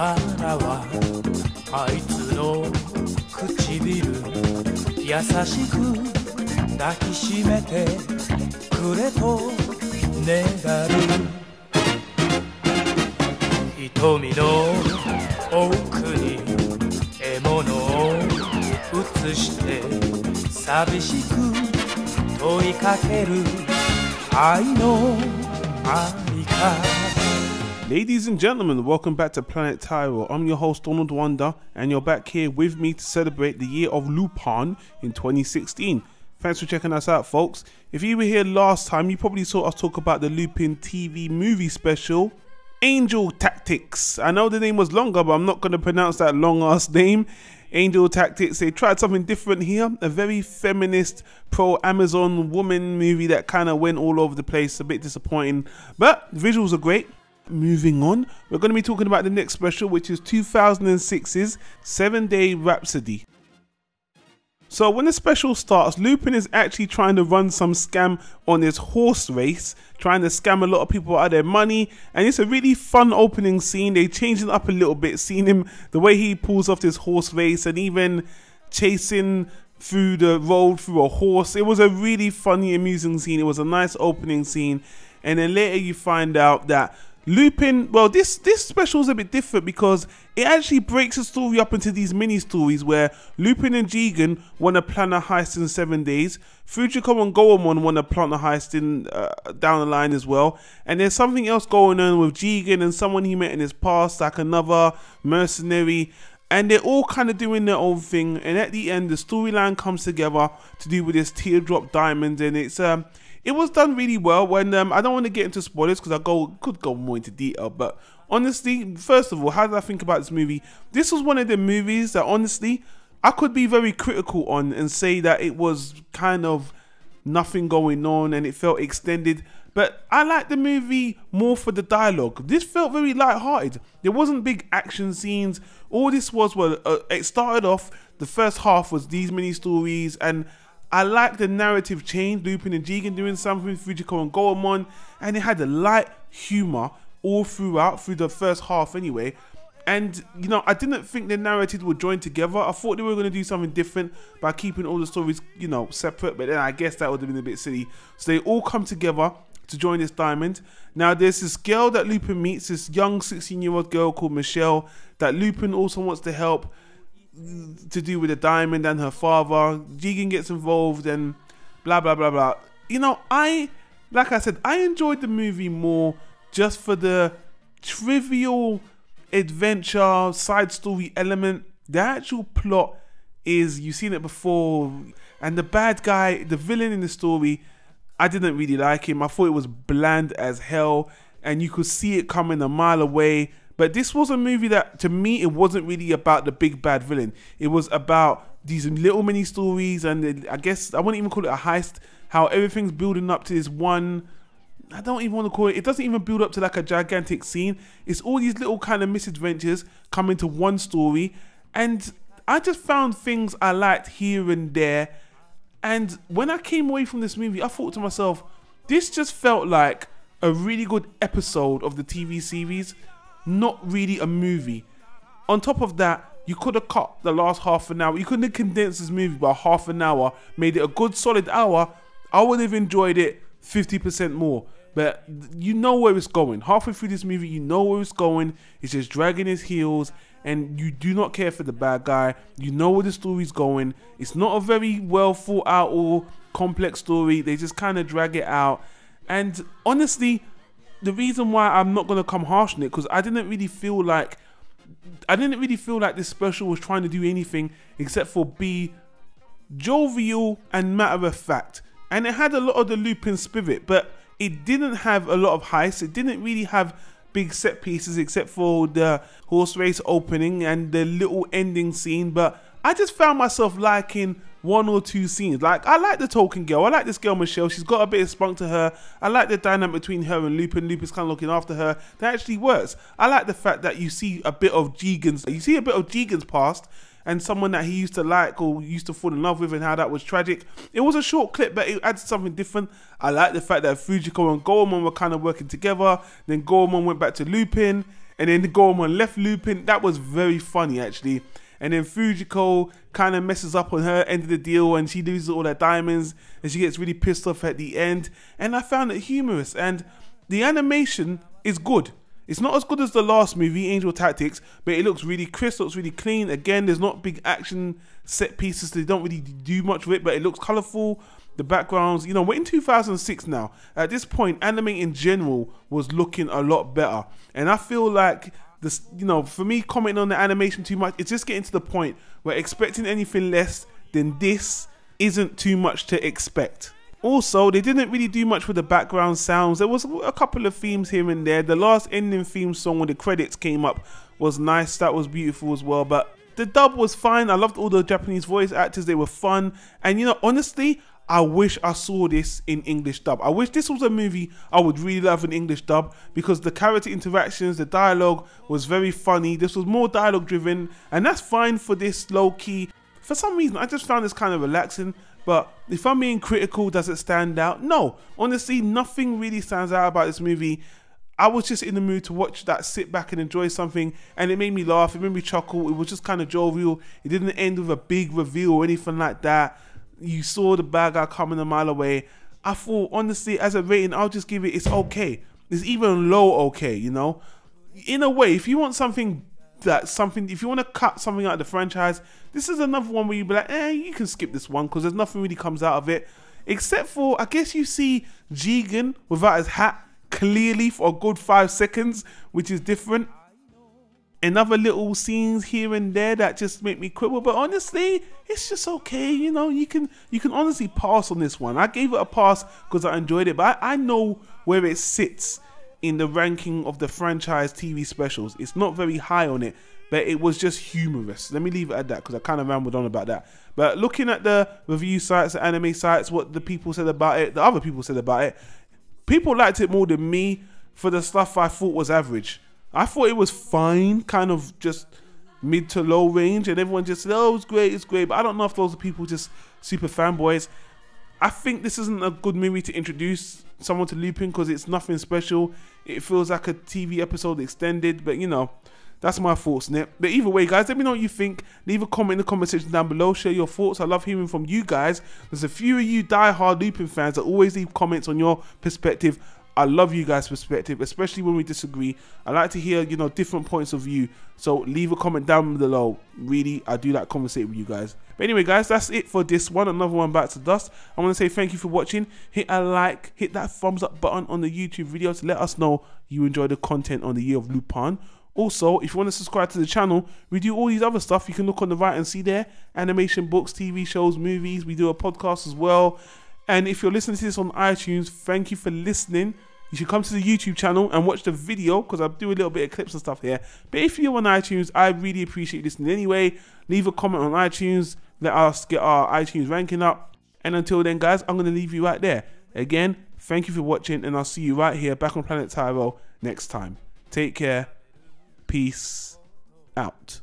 はあいつの唇優しく抱きしめてくれと願う瞳の奥に獲物を映して寂しく問いかける愛のありか Ladies and gentlemen, welcome back to Planet Tyro. I'm your host Donald Wonder, and you're back here with me to celebrate the year of Lupin in 2016. Thanks for checking us out, folks. If you were here last time, you probably saw us talk about the Lupin TV movie special, Angel Tactics. I know the name was longer, but I'm not going to pronounce that long ass name. Angel Tactics. They tried something different here. A very feminist, pro Amazon woman movie that kind of went all over the place. A bit disappointing, but visuals are great. Moving on, we're going to be talking about the next special, which is 2006's Seven Day Rhapsody. So when the special starts, Lupin is actually trying to run some scam on his horse race, trying to scam a lot of people out of their money, and it's a really fun opening scene. They change it up a little bit, seeing him the way he pulls off this horse race and even chasing through the road through a horse. It was a really funny, amusing scene. It was a nice opening scene. And then later you find out that Lupin, well, this this special is a bit different because it actually breaks the story up into these mini stories where Lupin and Jigen want to plan a heist in seven days. Fujiko and Goemon want to plan a heist in uh, down the line as well. And there's something else going on with Jigen and someone he met in his past, like another mercenary. And they're all kind of doing their own thing. And at the end, the storyline comes together to do with this teardrop diamond, and it's um it was done really well. When um, I don't want to get into spoilers because I go could go more into detail, but honestly, first of all, how did I think about this movie? This was one of the movies that honestly I could be very critical on and say that it was kind of nothing going on and it felt extended. But I liked the movie more for the dialogue. This felt very light-hearted. There wasn't big action scenes. All this was was well, uh, it started off. The first half was these mini stories, and I like the narrative change, Lupin and Jigen doing something, Fujiko and Goemon, and it had a light humour all throughout, through the first half anyway. And, you know, I didn't think the narratives would join together. I thought they were going to do something different by keeping all the stories, you know, separate, but then I guess that would have been a bit silly. So they all come together to join this diamond. Now, there's this girl that Lupin meets, this young 16 year old girl called Michelle, that Lupin also wants to help to do with the diamond and her father. Jigen gets involved and blah blah blah blah. You know, I like I said, I enjoyed the movie more just for the trivial adventure side story element. The actual plot is you've seen it before, and the bad guy, the villain in the story, I didn't really like him. I thought it was bland as hell, and you could see it coming a mile away. But this was a movie that, to me, it wasn't really about the big bad villain. It was about these little mini stories, and I guess I wouldn't even call it a heist. How everything's building up to this one. I don't even want to call it. It doesn't even build up to like a gigantic scene. It's all these little kind of misadventures coming to one story, and I just found things I liked here and there. And when I came away from this movie, I thought to myself, this just felt like a really good episode of the TV series not really a movie. On top of that, you could have cut the last half an hour. You couldn't have condensed this movie by half an hour, made it a good solid hour. I would have enjoyed it 50% more. But you know where it's going. Halfway through this movie, you know where it's going. It's just dragging his heels, and you do not care for the bad guy. You know where the story's going. It's not a very well thought out or complex story. They just kind of drag it out. And honestly, the reason why I'm not gonna come harsh on it because I didn't really feel like I didn't really feel like this special was trying to do anything except for be jovial and matter of fact. And it had a lot of the Lupin spirit, but it didn't have a lot of heists. It didn't really have big set pieces except for the horse race opening and the little ending scene. But I just found myself liking one or two scenes. Like, I like the talking girl. I like this girl, Michelle. She's got a bit of spunk to her. I like the dynamic between her and Lupin. Lupin's kind of looking after her. That actually works. I like the fact that you see a bit of Jigen's, you see a bit of Jigen's past and someone that he used to like or used to fall in love with and how that was tragic. It was a short clip, but it added something different. I like the fact that Fujiko and Goemon were kind of working together. Then Goemon went back to Lupin and then Goemon left Lupin. That was very funny, actually. And then Fujiko kind of messes up on her end of the deal and she loses all her diamonds and she gets really pissed off at the end. And I found it humorous. And the animation is good. It's not as good as the last movie, Angel Tactics, but it looks really crisp, looks really clean. Again, there's not big action set pieces, they don't really do much with it, but it looks colourful. The backgrounds, you know, we're in 2006 now. At this point, anime in general was looking a lot better. And I feel like this you know for me commenting on the animation too much it's just getting to the point where expecting anything less than this isn't too much to expect also they didn't really do much with the background sounds there was a couple of themes here and there the last ending theme song when the credits came up was nice that was beautiful as well but the dub was fine i loved all the japanese voice actors they were fun and you know honestly I wish I saw this in English dub. I wish this was a movie I would really love in English dub because the character interactions, the dialogue was very funny. This was more dialogue driven, and that's fine for this low key. For some reason, I just found this kind of relaxing. But if I'm being critical, does it stand out? No. Honestly, nothing really stands out about this movie. I was just in the mood to watch that, sit back and enjoy something, and it made me laugh, it made me chuckle, it was just kind of jovial. It didn't end with a big reveal or anything like that you saw the bad guy coming a mile away. I thought, honestly, as a rating, I'll just give it, it's okay. It's even low okay, you know? In a way, if you want something that something, if you want to cut something out of the franchise, this is another one where you'd be like, eh, you can skip this one because there's nothing really comes out of it. Except for, I guess you see Jigen without his hat clearly for a good five seconds, which is different and other little scenes here and there that just make me quibble. But honestly, it's just okay. You know, you can you can honestly pass on this one. I gave it a pass because I enjoyed it, but I, I, know where it sits in the ranking of the franchise TV specials. It's not very high on it, but it was just humorous. Let me leave it at that because I kind of rambled on about that. But looking at the review sites, the anime sites, what the people said about it, the other people said about it, people liked it more than me for the stuff I thought was average I thought it was fine, kind of just mid to low range, and everyone just said, "Oh, it's great, it's great." But I don't know if those are people just super fanboys. I think this isn't a good movie to introduce someone to Lupin because it's nothing special. It feels like a TV episode extended, but you know, that's my thoughts, Nip. But either way, guys, let me know what you think. Leave a comment in the comment section down below. Share your thoughts. I love hearing from you guys. There's a few of you die-hard Lupin fans that always leave comments on your perspective I love you guys' perspective, especially when we disagree. I like to hear, you know, different points of view. So leave a comment down below. Really, I do like conversate with you guys. But anyway, guys, that's it for this one. Another one back to dust. I want to say thank you for watching. Hit a like, hit that thumbs up button on the YouTube video to let us know you enjoy the content on the year of Lupin. Also, if you want to subscribe to the channel, we do all these other stuff. You can look on the right and see there animation, books, TV shows, movies. We do a podcast as well. And if you're listening to this on iTunes, thank you for listening you should come to the YouTube channel and watch the video because I do a little bit of clips and stuff here. But if you're on iTunes, I really appreciate this. listening anyway. Leave a comment on iTunes. Let us get our iTunes ranking up. And until then, guys, I'm going to leave you right there. Again, thank you for watching, and I'll see you right here back on Planet Tyro next time. Take care. Peace out.